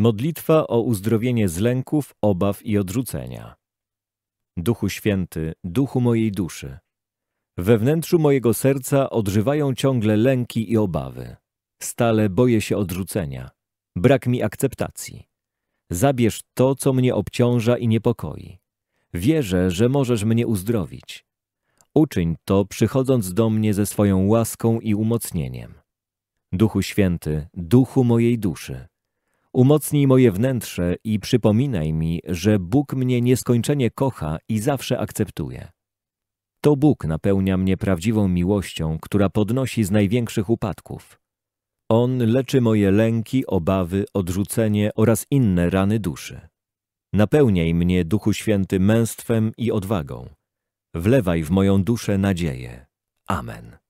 Modlitwa o uzdrowienie z lęków, obaw i odrzucenia. Duchu Święty, duchu mojej duszy, we wnętrzu mojego serca odżywają ciągle lęki i obawy. Stale boję się odrzucenia. Brak mi akceptacji. Zabierz to, co mnie obciąża i niepokoi. Wierzę, że możesz mnie uzdrowić. Uczyń to, przychodząc do mnie ze swoją łaską i umocnieniem. Duchu Święty, Duchu mojej duszy, Umocnij moje wnętrze i przypominaj mi, że Bóg mnie nieskończenie kocha i zawsze akceptuje. To Bóg napełnia mnie prawdziwą miłością, która podnosi z największych upadków. On leczy moje lęki, obawy, odrzucenie oraz inne rany duszy. Napełniaj mnie, Duchu Święty, męstwem i odwagą. Wlewaj w moją duszę nadzieję. Amen.